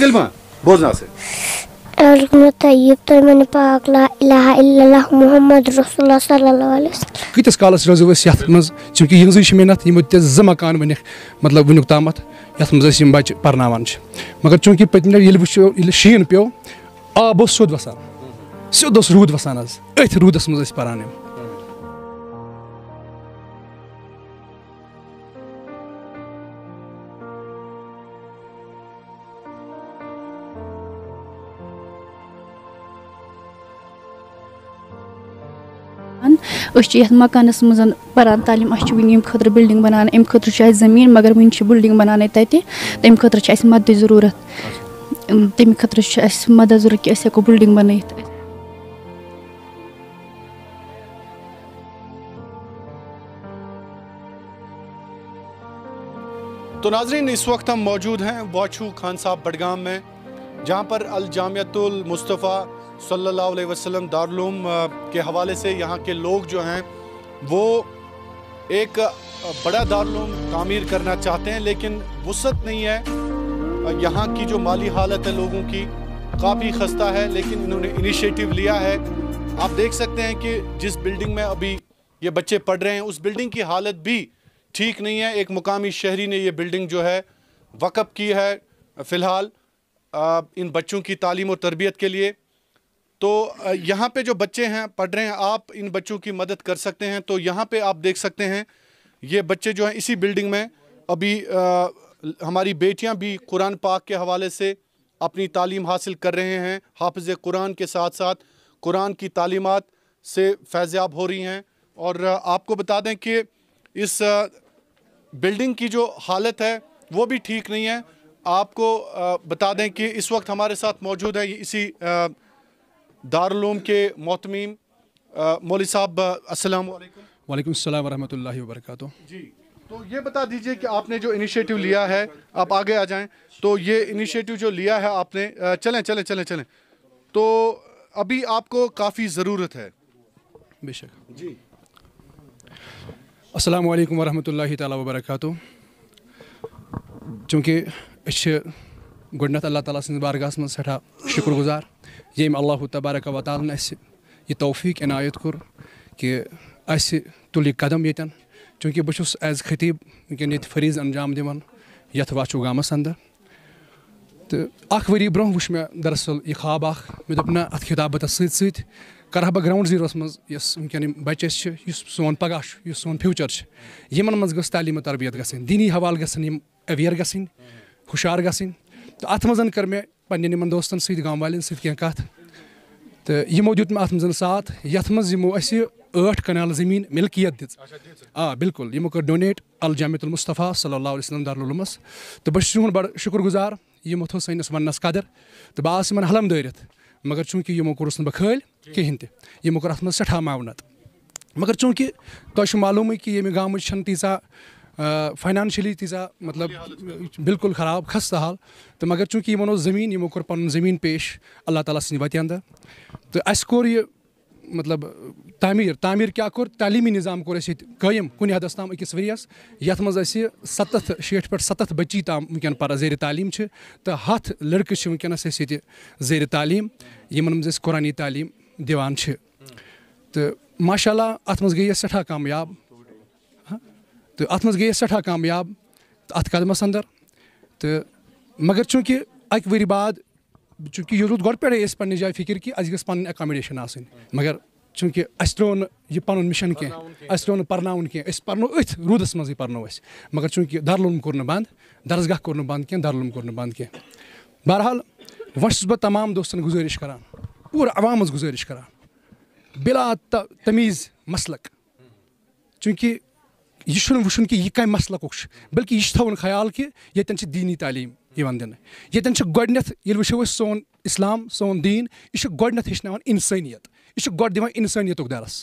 کلمہ بوزنا سے کتس کالس روزو روزوس چونکہ تہ ز مکان مطلب تامت ونییک تج پانے مگر چونکہ پتم و شین پب اس رود وسان اتھ رودس مزید پھر کَران أسۍ چھِ یَتھ مکانَس منٛز پَران تعلیٖم اَسہِ چھِ وٕنہِ ییٚمہِ خٲطرٕ بِلڈِنٛگ بَناونہٕ اَمہِ خٲطرٕ چھُ اَسہِ زٔمیٖن مگر وٕنہِ چھِ بِلڈِنٛگ بَناونَے تَتہِ تَمہِ خٲطرٕ چھِ اَسہِ مَدتٕچ ضٔروٗرت تَمہِ خٲطرٕ چھُ اَسہِ مَدد ضوٚرَتھ کہِ أسۍ ہٮ۪کو بِلڈِنٛگ بَنٲیِتھ تو ناظرین اس وقت ہم موجود ہیں واچھو خان صاحب بڈگام میں جہاں پر الجامعت المصطفیٰ صلی اللہ علیہ وسلم دارالعلوم کے حوالے سے یہاں کے لوگ جو ہیں وہ ایک بڑا دارالعلوم تعمیر کرنا چاہتے ہیں لیکن وسعت نہیں ہے یہاں کی جو مالی حالت ہے لوگوں کی کافی خستہ ہے لیکن انہوں نے انیشیٹو لیا ہے آپ دیکھ سکتے ہیں کہ جس بلڈنگ میں ابھی یہ بچے پڑھ رہے ہیں اس بلڈنگ کی حالت بھی ٹھیک نہیں ہے ایک مقامی شہری نے یہ بلڈنگ جو ہے وقف کی ہے فی الحال ان بچوں کی تعلیم اور تربیت کے لیے تو یہاں پہ جو بچے ہیں پڑھ رہے ہیں آپ ان بچوں کی مدد کر سکتے ہیں تو یہاں پہ آپ دیکھ سکتے ہیں یہ بچے جو ہیں اسی بلڈنگ میں ابھی ہماری بیٹیاں بھی قرآن پاک کے حوالے سے اپنی تعلیم حاصل کر رہے ہیں حافظ قرآن کے ساتھ ساتھ قرآن کی تعلیمات سے فیضیاب ہو رہی ہیں اور آپ کو بتا دیں کہ اس بلڈنگ کی جو حالت ہے وہ بھی ٹھیک نہیں ہے آپ کو بتا دیں کہ اس وقت ہمارے ساتھ موجود ہے یہ اسی دارالعلوم کے محتمیم مولی صاحب السلام علیکم وعلیکم السلام ورحمۃ اللہ وبرکاتہ جی، تو یہ بتا دیجئے کہ آپ نے جو انیشیٹو لیا ہے آپ آگے آ جائیں تو یہ انیشیٹو جو لیا ہے آپ نے چلیں چلیں چلیں چلیں تو ابھی آپ کو کافی ضرورت ہے بے شک جی السلام علیکم ورحمۃ اللہ تعالیٰ وبرکاتہ چونکہ اللہ تعالیٰ بارگاہ میں سٹھا شکر گزار یم اللہ تبارک و تعالیٰ یہ توفیق عنایت کور کہ تل یہ قدم یتن چونکہ بس ایز خطیب فریض انجام دن یت واچو گامس اندر تو اخ وری برہ وی میں دراصل یہ خواب اخ مے دپ نا ات خدابتس ست سا بہ گراؤنڈ زیروس مز اس سون پگہ سون فیوچر یمن مز گس تعلیم و تربیت گسن دینی حوالہ گھنٹ اویئر تو ہوشیار مزن کر مے دوستن پوستن ستعمال ستعہ کت تو ساتھ دیکھ مزھ یعنی منہ ٲٹھ کنال زمین ملکیت اچھا، کٔر ڈونیٹ الجامت المصطفیٰ صلی اللہ علیہ وسلم چھُس یِہُنٛد تو بس گُزار شکر گزار یہ تنس قدر تو بہ آ حلم بہٕ چونکہ ہموں تہِ یِمو کوٚر کہین منٛز سٮ۪ٹھاہ معاونت مگر چونکہ ییٚمہِ کہ یہ تیٖژاہ فاینانشلی تیٖژاہ مطلب بالکل خراب خستہٕ حال تہٕ مگر چوٗنٛکہِ اوس زٔمیٖن یِمو کوٚر پَنُن زٔمیٖن پیش اللہ تعالیٰ سٕنٛدِ وَتہِ سن تہٕ اَسہِ کوٚر یہِ مطلب تعمیٖر تعمیٖر کوٚر تعلیٖمی نِظام کوٚر اَسہِ ییٚتہِ قٲیِم کُنہِ حدس تام أکِس ؤریَس یَتھ منٛز اَسہِ سَتَتھ سَتَتھ شیٹھ بٔچی تام اکس پَران مزہ تعلیٖم چھِ تہٕ ہَتھ لٔڑکہٕ چھِ ویسا اَسہِ ییٚتہِ تو تعلیٖم لڑکے منٛز أسۍ تعلیم تعلیٖم دِوان چھِ تہٕ ماشاء اللہ اَتھ منٛز گٔے أسۍ سٹھا کامیاب تو ات گئی ساتھ کامیاب ات قدمس اندر تو مگر چونکہ اکہ وری بعد چونکہ روز کہِ اَسہِ گٔژھ پَنٕنۍ اٮ۪کامڈیشَن آسٕنۍ مگر چوٗنٛکہِ اَسہِ اَسہِ ترٛوو نہٕ یہِ پَنُن مِشَن کینٛہہ ترٛوو نہٕ پَرناوُن کینٛہہ أسۍ پَرنو أتھۍ روٗدَس منٛزٕے پَرنو أسۍ مگر چوٗنٛکہِ چونکہ کوٚر نہٕ بنٛد درسگاہ کوٚر نہٕ بنٛد کینٛہہ بند کوٚر نہٕ بنٛد کینٛہہ بہرحال وۄنۍ وس بہ تمام کَران پوٗرٕ عوامَس گُزٲرِش کَران بِلا تمیٖز مسلک چوٗنٛکہِ یہ وچن کہ یہ وی مسلق بلکہ یہ خیال کہ یتن دینی تعلیم دن یتن یل وچو سون اسلام سون دین یہ گونیت انسانیت یہ انسانیت درس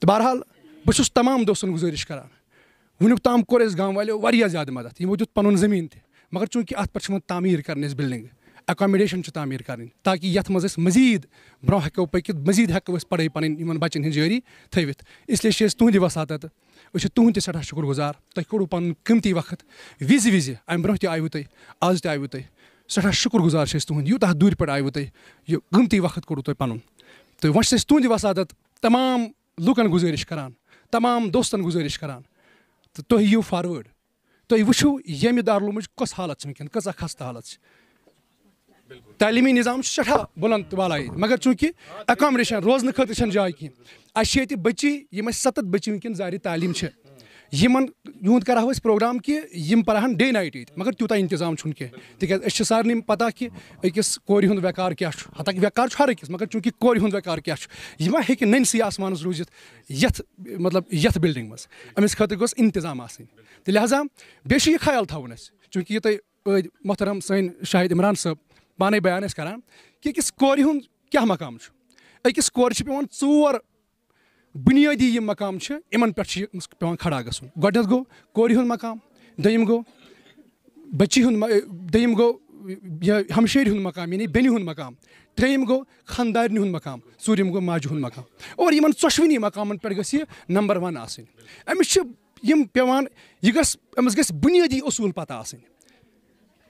تو بہرحال بہس تمام دوستن دستن گزش کر ونی کس والی وار زیادہ مدد ہمو دن زمین تک چونکہ ات پعیر کر بلڈنگ ایکامڈیشن تعمیر کریں تاکہ یتھ مز مزید برہ ہوں پکت مزید ہوں پڑھائی پن بچن ہند جاری تھوت اس لیے تہندی وساطت اس تہد تہ سٹھا شکر گزار تہ کڑو پن قمتی وقت وز وز امہ برہ تہ آیو تہ آز تہ آیو تہ سٹھا شکر گزار تہد یوتہ دور پہ آو تھی یہ قمتی وقت کڑو تہ پن تو وہ چھ تہد وساطت تمام لکن گزارش کران تمام دوستن گزارش کران تو تہ یو فارورڈ تہ وچو یمہ دارالعلومچ کس حالت ونکین کس خستہ حالت چھ تعلیمی نظام سٹھا بلند والے مگر چونکہ اکامڈیشن روزن خاطر چھ جائے کی اس بچی اس ستت بچی ونکن زار تعلیم یمن یوند کرا ہو اس پروگرام کی یم پرہن ڈے نائٹ یت مگر تیوتا انتظام چھن کی تکیاز اس سارنی پتا کی اکس کوری ہند ویکار کیا چھ ہتا کی ویکار چھ ہر اکس مگر چونکہ کوری ہند ویکار کیا چھ یما ہیک نن سی آسمانس روزت یت مطلب یت بلڈنگ مس امس خاطر گوس انتظام آسن تہ لہذا بیشی خیال تھاون اس چونکہ یہ تہ محترم سین شاہد عمران صاحب پانے بیان اس کران کہ اکس کوری ہن کیا مقام چھ اکس کور چھ پیون ژور بنیادی یہ مقام چھ امن پٹھ چھ پیون کھڑا گسن گڈنس گو کوری ہن مقام دیم گو بچی ہن دیم گو ہمشیر ہمشیری ہن مقام یعنی بنی ہن مقام تریم گو خاندارنی ہن مقام ژورم گو ماجہِ ہن مقام اور یمن ژۄشوٕنی مقامن پٮ۪ٹھ گژھِ یہِ نمبر ون آسٕنۍ أمِس چھِ یہ پیٚوان یہِ گژھِ بنیادی اصول بُنیٲدی اصوٗل پتہ آسٕنۍ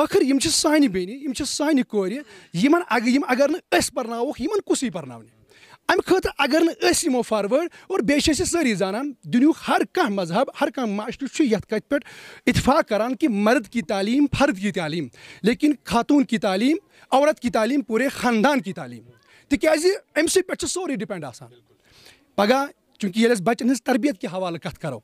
ٲخٕر یِم چھِ سانہِ بیٚنہِ یِم چھِ سانہِ کورِ یِمن یِم اگر نہٕ أسۍ پرناووکھ یِمن کُسٕے پرناونہِ امہِ خٲطرٕ اگر نہٕ أسۍ یِمو فاروٲڈ اور بیٚیہِ چھِ أسۍ یہِ سٲری زانان دُنیُک ہر کانٛہہ مذہب ہر کانٛہہ معاشرٕ چھُ یتھ کتھِ پٮ۪ٹھ اتفاق کران کہِ مرد کی تعلیٖم فرد کی تعلیٖم لیکن خاتوٗن کی تعلیٖم عورت کی تعلیٖم پوٗرے خاندان کی تعلیٖم تِکیازِ أمۍ سٕے پٮ۪ٹھ چھُ سورُے ڈِپینڈ آسان پگہہ چوٗنٛکہِ ییٚلہِ أسۍ بچن ہٕنٛز تربیت کہِ حوالہٕ کتھ کرو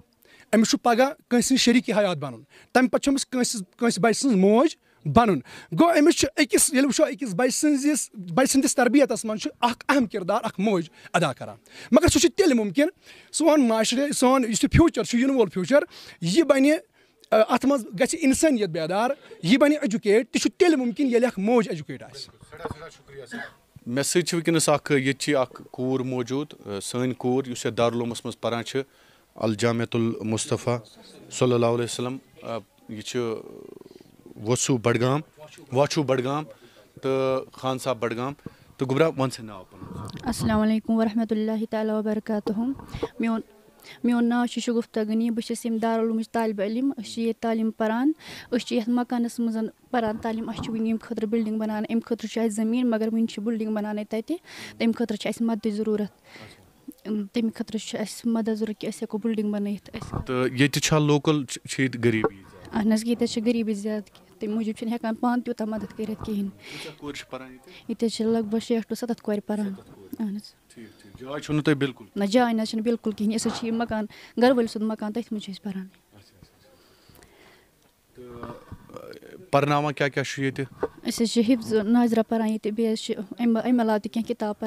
أمس پگہ کنس شریک حیات بن تمہ پہ أمس کنس بچہ سن موج بن گو أمس أکس ییٚلہِ وٕچھو أکِس بچہِ سٕنٛزِس بچہِ سٕنٛدِس تربیتس منٛز چھُ اکھ اہم کِردار اکھ موج ادا کران مگر سُہ چھُ تیٚلہِ مُمکِن سون معاشرٕ سون یُس یہِ فیوٗچر چھُ یِنہٕ وول فیوٗچر یہِ بنہِ اتھ منٛز گژھِ اِنسٲنیت بیدار یہِ بنہِ ایجوکیٹ تہِ چھُ تیٚلہِ مُمکِن ییٚلہِ اکھ موج ایجوکیٹ آسہِ مےٚ سۭتۍ چھِ وٕنکیٚنس اکھ ییٚتہِ چھِ اکھ کوٗر موٗجوٗد سٲنۍ کوٗر یُس یتھ دارالعلومس منٛز پران چھِ الجامعت المصطفیٰ صلی اللہ علیہ وسلم یہِ چھُ وۄسوٗ بڈگام واشوٗ بڈگام تہٕ خان صاحب بڈگام تہٕ گُبرا وَن سا ناو پَنُن اَسلام علیکُم ورحمتہ اللہ تعالیٰ وبرکاتہ میون میون ناو چھُ شُگُفتہ غنی بہٕ چھَس ییٚمہِ دارالعلوٗمٕچ طالبہِ علم أسۍ چھِ ییٚتہِ تعلیٖم پَران أسۍ چھِ یَتھ مکانَس منٛز پَران تعلیٖم اَسہِ چھِ وٕنہِ ییٚمہِ خٲطرٕ بِلڈِنٛگ بَناونہٕ اَمہِ خٲطرٕ چھُ اَسہِ زٔمیٖن مگر وٕنہِ چھِ بِلڈِنٛگ بَناونَے تَتہِ تَمہِ خٲطرٕ چھِ اَسہِ مَدتٕچ ضٔروٗرت زیادٕ مدد کہ بلڈنگ چھِنہٕ ہٮ۪کان پانہٕ زیادہ مَدد موجود پان ییٚتہِ مدد چھِ لگ بھگ شیٹ ٹو ستھ پہ جا کھی مکان حظ چھِ تھی اَمہِ اچھا، اچھا، اچھا۔ ناظرہ تہِ امہ کِتاب کتاب پہ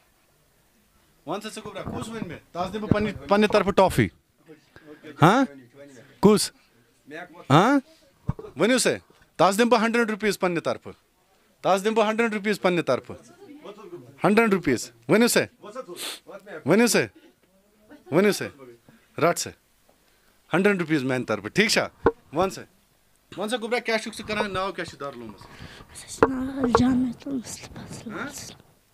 وَن سا ژٕ کُس مےٚ تَس دِمہٕ بہٕ پہ پنہ طرفہٕ ٹافی ہاں کُس ہاں ؤنِو سا تَس دِمہٕ بہٕ بہرنڈ رُپیٖز پنہ طرفہٕ تَس دِمہٕ بہٕ ہنڈ رُپیٖز پنہ طرفہٕ ہنڈرنڈ رُپیٖز ؤنِو سا ؤنِو سا ؤنِو سا رٹ سا ہنڈرنڈ روپیز طرفہٕ ٹھیٖک چھا وَن سا وَن سا چھُکھ ژٕ ناو گوبر ناؤ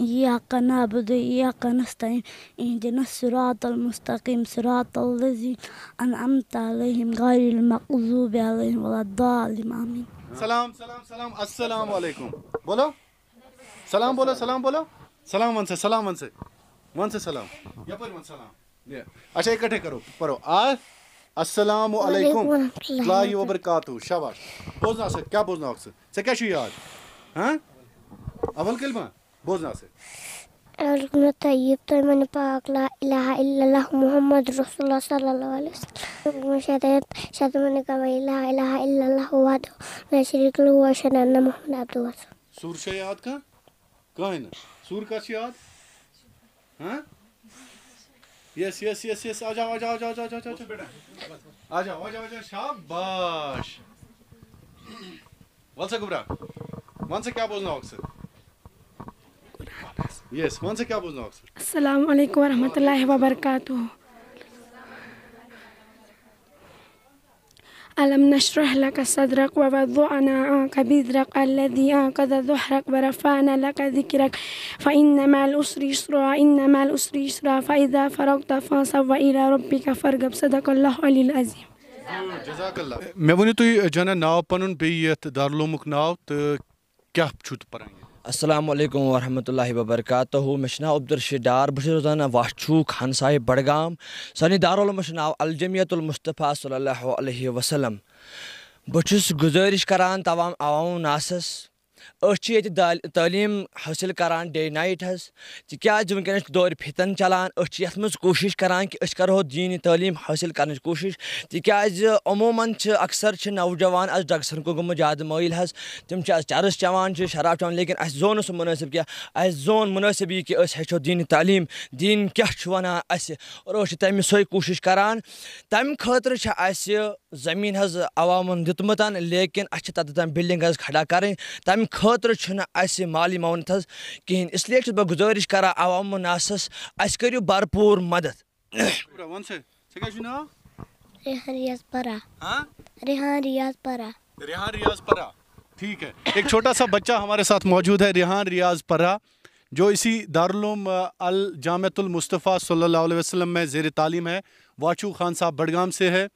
إياك نعبد وإياك نستعين اهدنا الصراط المستقيم صراط أنعمت عليهم عليهم غير المغضوب ولا الضالين آمين سلام سلام سلام سلام سلام سلام سلام سلام سلام السلام السلام عليكم اچھا اکٹھے کرو علیکم اللہ وبرکاتہ شاباش بوزنا بوزنا سے کیا کیا شو یاد ہاں اول کلمہ بوزنا سے رکن طیب تو میں نے پاک لا الہ الا اللہ محمد رسول اللہ صلی اللہ علیہ وسلم شاید شاید میں نے کہا لا الہ الا اللہ وحد لا شریک له وشهد ان محمد عبد الله سور سے یاد کا کہیں سور کا سے یاد ہاں یس یس یس یس آجا آجا آجا آجا آجا آجا آجا آجا آجا شاباش ول سا گبرا من سے کیا بولنا ہوگا سر السلام علیکم ورحمۃ اللہ وبرکاتہ علم نشرح لك لك صدرك ووضعنا عنك بذرك الذي أنقذ ظهرك ورفعنا ذكرك فإنما الأسر الأسر يسرا يسرا إنما فإذا فرغت فانصب وإلى ربك فارغب صدق الله العلي العظيم جانا ناو ناو السلام علیکم ورحمۃ اللہ وبرکاتہ مشنا موا عبدالشید ڈار بس روزانہ واچوک ہنسائے بڑگام سانے دارالعلوم ناو الجمیت المصطفیٰ صلی اللہ علیہ وسلم بس گزارش کران تمام عوام ناسس اچھے یہ تعلیم حاصل کران ڈے یَتھ منٛز ونکس دور فتن أسۍ کوشش دیٖنی تعلیٖم دینی تعلیم حاصل تِکیٛازِ کوشش چھِ عموماً اکثر نوجوان آج ڈرگسن کو حظ زیادہ چھِ حس تم آج چرس شراب چوان لیکن اہس زون سُہ مُنٲسِب کینٛہہ اَسہِ زون دیٖنی یہ کہ کیٛاہ دین کیا اَسہِ اور تم سوشش کر تم خطرچہ زمین حس عوام دن لیکن بِلڈِنٛگ بلڈنگ کھڑا کریں تم خاطر اس مالی معاونت حظ کہ اس لیے بہت گزارش کر عوام ناس اہو بھرپور مدد ٹھیک ہے ایک چھوٹا سا بچہ ہمارے ساتھ موجود ہے ریحان ریاض پرا جو اسی دارالعلوم الجامعۃ المصطفیٰ صلی اللہ علیہ وسلم میں زیر تعلیم ہے واچو خان صاحب بڑگام سے ہے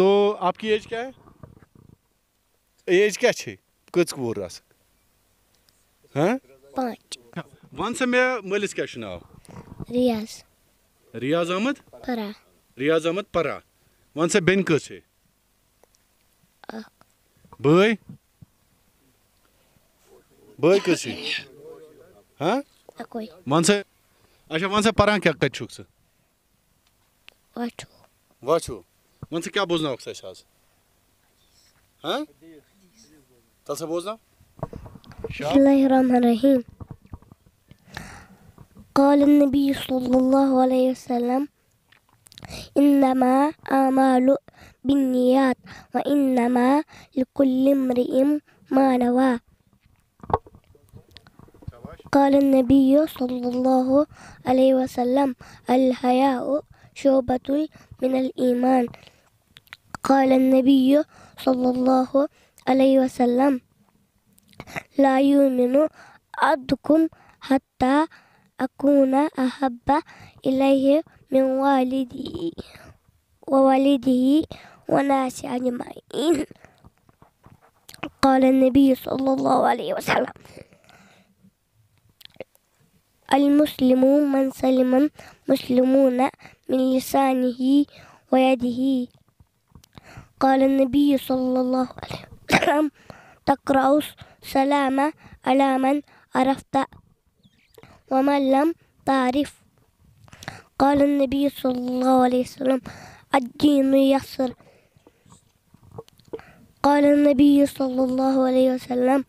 تو آپ کی ایج کیا ہے ایج کیا چھ کچھ وور رہا سر و سا مےٚ مے ملس کیا نا ریاض احمد ریاض احمد پن سا بیٚنہِ کٔژ کٔژ چھے بٲے بٲے کہ و سا اچھا سا کَتہِ چھُکھ پار کتو و سا بوزناوکھ ژٕ اَسہِ آز بوزن سا بوزناو بسم الله الرحمن الرحيم قال النبي صلى الله عليه وسلم إنما أعمال بالنيات وإنما لكل امرئ ما نوى قال النبي صلى الله عليه وسلم الحياء شعبة من الإيمان قال النبي صلى الله عليه وسلم لا يؤمن أحدكم حتى أكون أحب إليه من والده ووالده وناس أجمعين قال النبي صلى الله عليه وسلم المسلم من سلم مسلمون من لسانه ويده قال النبي صلى الله عليه وسلم تقرأ سلام على من عرفت ومن لم تعرف قال النبي صلى الله عليه وسلم الدين يسر قال النبي صلى الله عليه وسلم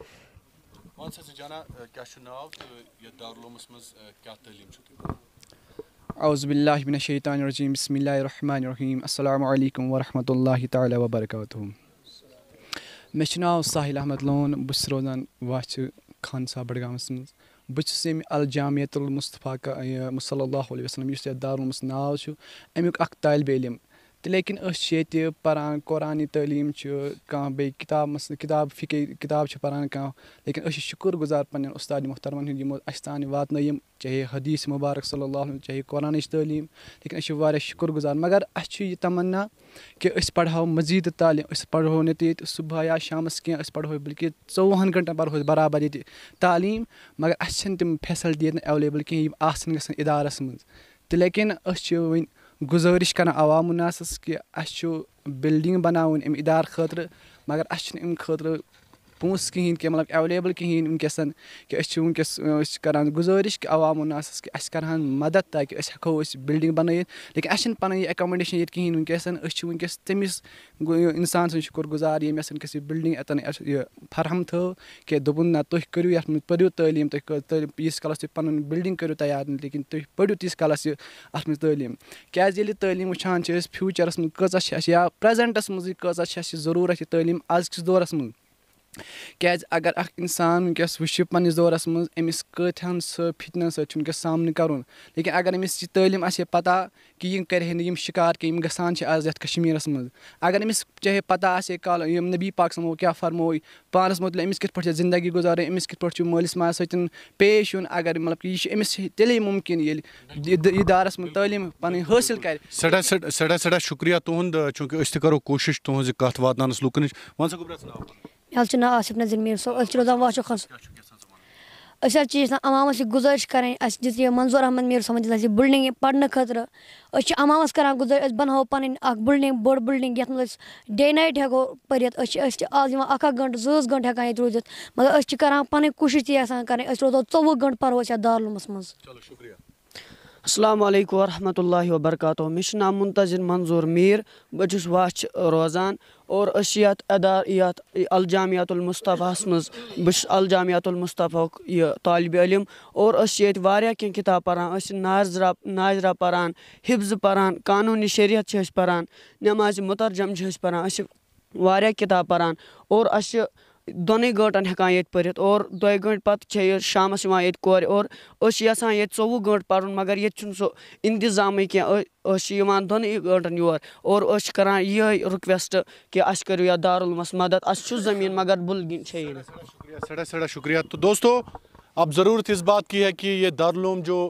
أعوذ بالله من الشيطان الرجيم بسم الله الرحمن الرحيم السلام عليكم ورحمة الله تعالى وبركاته مےٚ چھُ ناو ساحل احمد لون بہٕ چھُس روزان واچھِ خان صاحب بڈگامَس منٛز بہٕ چھُس ییٚمہِ الجامعتُل مصطفیٰ صلی اللہ علیہ وسلم یُس یَتھ دارالعلومَس ناو چھُ اَمیُک اَکھ طالبہِ علم تو لیکن اسی پرانی تعلیم کی کتاب فکے کتاب پہ لیکن اکر گزار پست محترم اسان وات یِم چاہے حدیث مبارک صلی اللہ علیہ چاہے قرآن چھِ لیکن شُکُر گزار مگر مٔزیٖد تعلیٖم کہ پڑھو مزید تعلیم ییٚتہِ صبح یا شام کس پڑو بلکہ ٹوہن گنٹن أسۍ برابر یہ تعلیم مگر اچھا تم منٛز اویلیبل لیکِن أسۍ لیکن اس گُزٲرِش کران عوامناصسس کہِ اَسہِ چھُ بِلڈنٛگ بَناوٕنۍ اَمہِ اِدارٕ خٲطرٕ مگر اَسہِ چھُنہٕ اَمہِ خٲطرٕ پونٛسہٕ کِہیٖنۍ کینٛہہ مطلب اٮ۪ولیبٕل کِہیٖنۍ وٕنۍکٮ۪س کہِ أسۍ چھِ وٕنۍکٮ۪س أسۍ چھِ کَران گُزٲرِش کہِ عوام الناسَس کہِ اَسہِ کَرٕہَن مَدَت تاکہِ أسۍ ہٮ۪کو أسۍ بِلڈِنٛگ بَنٲیِتھ لیکِن اَسہِ چھِنہٕ پَنٕنۍ یہِ اٮ۪کامڈیشَن ییٚتہِ کِہیٖنۍ وٕنۍکٮ۪س أسۍ چھِ وٕنۍکٮ۪س تٔمِس اِنسان سٕنٛز شُکُر گُزار ییٚمۍ اَسہِ وٕنۍکٮ۪س یہِ بِلڈِنٛگ اَتٮ۪ن یہِ فَرہَم تھٲو کہِ دوٚپُن نہ تُہۍ کٔرِو یَتھ منٛز پٔرِو تعلیٖم تُہۍ تعلیٖم ییٖتِس کالَس تُہۍ پَنُن بِلڈِنٛگ کٔرِو تیار لیکِن تُہۍ پٔرِو تیٖتِس کالَس یہِ اَتھ منٛز تعلیٖم کیٛازِ ییٚلہِ یہِ تعلیٖم وٕچھان چھِ أسۍ فیوٗچَرَس منٛز کۭژاہ چھِ اَسہِ یا پرٛٮ۪زَنٹَس منٛزٕے کۭژاہ چھِ اَسہِ یہِ ضٔروٗرت یہِ تعلیٖم أزکِس دورَس منٛز کیازِ اگر اکھ اِنسان وٕنکیٚس وٕچھِ پَنٕنِس دورَس منٛز أمِس کۭتہن سُہ فِتنَن سۭتۍ چھُ وٕنکیٚس سامنہٕ کَرُن لیکِن اگر أمِس یہِ تعلیٖم آسہِ ہے پَتہ کہِ یِم کَرِ ہے نہٕ یِم شِکار کینٛہہ یِم گژھان چھِ آز یَتھ کَشمیٖرَس منٛز اگر أمِس چاہے پَتہ آسہِ ہے کالہٕ یِم نبی پاک سمو کیاہ فرموے پانَس مُتعلِق أمِس کِتھ پٲٹھۍ چھِ زِندگی گُزارٕنۍ أمِس کِتھ پٲٹھۍ چھُ مٲلِس ماجہِ سۭتۍ پیش یُن اگر مطلب کہِ یہِ چھُ أمِس تیٚلے مُمکِن ییٚلہِ یہِ دارَس منٛز تعلیٖم پَنٕنۍ حٲصِل کَرِ سٮ۪ٹھاہ سٮ۪ٹھاہ سٮ۪ٹھاہ سٮ۪ٹھاہ شُکرِیا تُہُنٛد چوٗنٛکہِ أسۍ تہِ کَرو کوٗشِش تُہٕنٛزِ کَتھ واتناونَس لُکَن نِش وَن سا گوٚبرا یہاں آصف نظر میر صاحب گزارش کریں گزش یہ منظور احمد میر صاحب بلڈنگ پڑنے خطر عماس کران گز بن پہ بلڈنگ بڑ بلڈنگ یہ ڈے نائٹ ہزار گنٹ یہ روزت مگر پیشانے روزو ثوہ گنٹ پڑوس منہ السلام علیکم ورحمۃ اللہ وبرکاتہ منتظر منظور میر بہس واش روزان اور اچھے یہ الجامعت المصطفیس مز الجامت یہ طالب علم اور یہ کتاب پاظرہ ناظرہ پفظہ پانونی شریعت پران نماز مترجم پران پران اور پور پَتہٕ چھےٚ ہاں شامَس یِوان پہ شام اور یہ أسۍ کی یِوان دۄنٕے گنٹن یور اور اَسہِ کٔرِو یَتھ دار العلوم مدد چھُ زمین مگر بل سا شکریہ تو دوستو اب ضرورت اس بات کی ہے کہ یہ دارالعلوم جو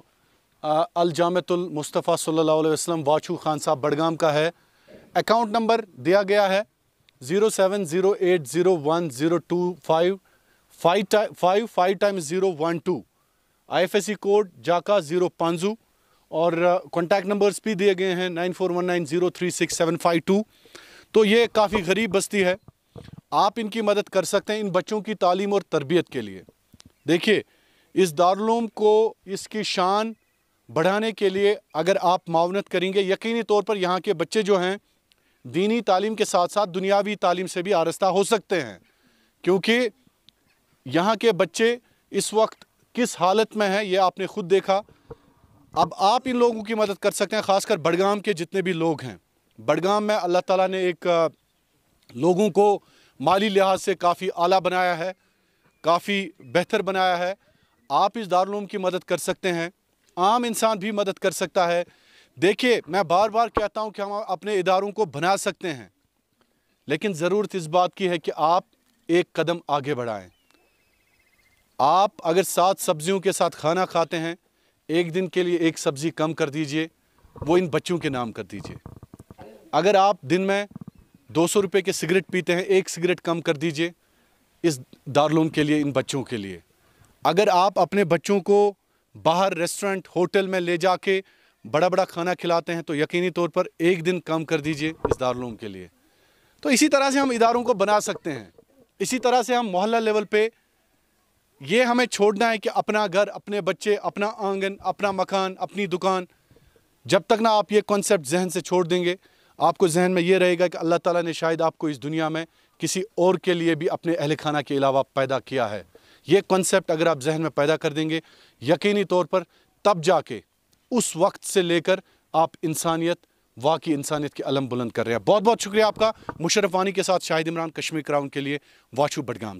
الجامعۃ المصطفیٰ صلی اللہ علیہ وسلم واچو خان صاحب بڑگام کا ہے اکاؤنٹ نمبر دیا گیا ہے zero seven zero eight zero one zero two five five five time zero one two I F S C code جاکا زیرو پانزو اور کانٹیکٹ uh, نمبرز بھی دیے گئے ہیں nine four one nine zero three six seven five two تو یہ کافی غریب بستی ہے آپ ان کی مدد کر سکتے ہیں ان بچوں کی تعلیم اور تربیت کے لیے دیکھیے اس دارالعلوم کو اس کی شان بڑھانے کے لیے اگر آپ معاونت کریں گے یقینی طور پر یہاں کے بچے جو ہیں دینی تعلیم کے ساتھ ساتھ دنیاوی تعلیم سے بھی آرستہ ہو سکتے ہیں کیونکہ یہاں کے بچے اس وقت کس حالت میں ہیں یہ آپ نے خود دیکھا اب آپ ان لوگوں کی مدد کر سکتے ہیں خاص کر بڑگام کے جتنے بھی لوگ ہیں بڑگام میں اللہ تعالیٰ نے ایک لوگوں کو مالی لحاظ سے کافی اعلیٰ بنایا ہے کافی بہتر بنایا ہے آپ اس دارالعلوم کی مدد کر سکتے ہیں عام انسان بھی مدد کر سکتا ہے دیکھیے میں بار بار کہتا ہوں کہ ہم اپنے اداروں کو بنا سکتے ہیں لیکن ضرورت اس بات کی ہے کہ آپ ایک قدم آگے بڑھائیں آپ اگر سات سبزیوں کے ساتھ کھانا کھاتے ہیں ایک دن کے لیے ایک سبزی کم کر دیجئے وہ ان بچوں کے نام کر دیجئے اگر آپ دن میں دو سو روپے کے سگریٹ پیتے ہیں ایک سگریٹ کم کر دیجئے اس دارلوم کے لیے ان بچوں کے لیے اگر آپ اپنے بچوں کو باہر ریسٹورنٹ ہوٹل میں لے جا کے بڑا بڑا کھانا کھلاتے ہیں تو یقینی طور پر ایک دن کم کر دیجئے اس دارالعلوم کے لیے تو اسی طرح سے ہم اداروں کو بنا سکتے ہیں اسی طرح سے ہم محلہ لیول پہ یہ ہمیں چھوڑنا ہے کہ اپنا گھر اپنے بچے اپنا آنگن اپنا مکان اپنی دکان جب تک نہ آپ یہ کانسیپٹ ذہن سے چھوڑ دیں گے آپ کو ذہن میں یہ رہے گا کہ اللہ تعالیٰ نے شاید آپ کو اس دنیا میں کسی اور کے لیے بھی اپنے اہل خانہ کے علاوہ پیدا کیا ہے یہ کانسیپٹ اگر آپ ذہن میں پیدا کر دیں گے یقینی طور پر تب جا کے اس وقت سے لے کر آپ انسانیت واقعی انسانیت کی علم بلند کر رہے ہیں بہت بہت شکریہ آپ کا مشرف وانی کے ساتھ شاہد عمران کشمی کراؤن کے لیے واچو بڈگام سے